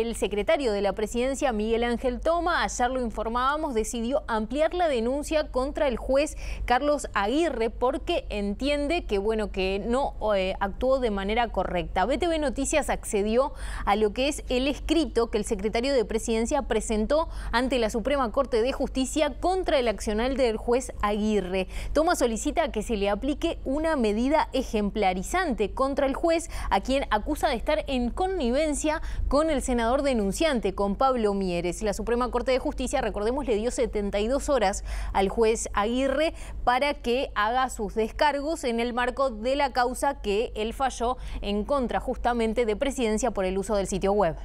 el secretario de la presidencia, Miguel Ángel Toma, ayer lo informábamos, decidió ampliar la denuncia contra el juez Carlos Aguirre porque entiende que, bueno, que no eh, actuó de manera correcta. BTV Noticias accedió a lo que es el escrito que el secretario de presidencia presentó ante la Suprema Corte de Justicia contra el accional del juez Aguirre. Toma solicita que se le aplique una medida ejemplarizante contra el juez, a quien acusa de estar en connivencia con el senador denunciante con Pablo Mieres. La Suprema Corte de Justicia, recordemos, le dio 72 horas al juez Aguirre para que haga sus descargos en el marco de la causa que él falló en contra justamente de presidencia por el uso del sitio web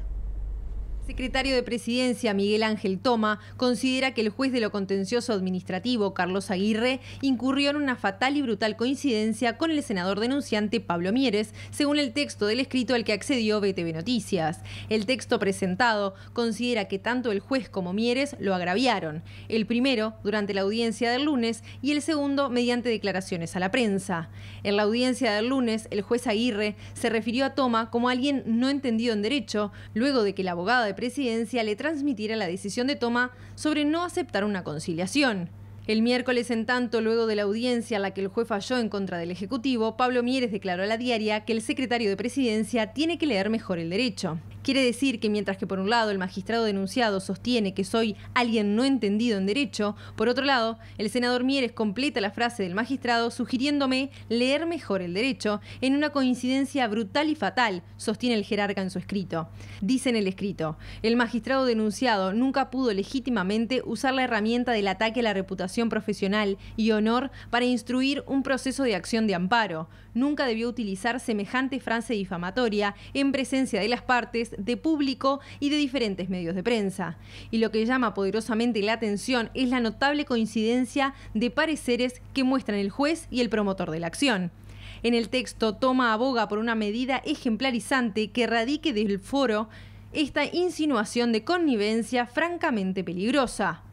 secretario de Presidencia, Miguel Ángel Toma, considera que el juez de lo contencioso administrativo, Carlos Aguirre, incurrió en una fatal y brutal coincidencia con el senador denunciante Pablo Mieres, según el texto del escrito al que accedió BTV Noticias. El texto presentado considera que tanto el juez como Mieres lo agraviaron, el primero durante la audiencia del lunes y el segundo mediante declaraciones a la prensa. En la audiencia del lunes, el juez Aguirre se refirió a Toma como alguien no entendido en derecho, luego de que la abogada de presidencia le transmitiera la decisión de toma sobre no aceptar una conciliación. El miércoles, en tanto, luego de la audiencia a la que el juez falló en contra del Ejecutivo, Pablo Mieres declaró a la diaria que el secretario de Presidencia tiene que leer mejor el derecho. Quiere decir que mientras que por un lado el magistrado denunciado sostiene que soy alguien no entendido en derecho, por otro lado, el senador Mieres completa la frase del magistrado sugiriéndome leer mejor el derecho en una coincidencia brutal y fatal, sostiene el jerarca en su escrito. Dice en el escrito, el magistrado denunciado nunca pudo legítimamente usar la herramienta del ataque a la reputación profesional y honor para instruir un proceso de acción de amparo. Nunca debió utilizar semejante frase difamatoria en presencia de las partes de público y de diferentes medios de prensa. Y lo que llama poderosamente la atención es la notable coincidencia de pareceres que muestran el juez y el promotor de la acción. En el texto toma aboga por una medida ejemplarizante que radique del foro esta insinuación de connivencia francamente peligrosa.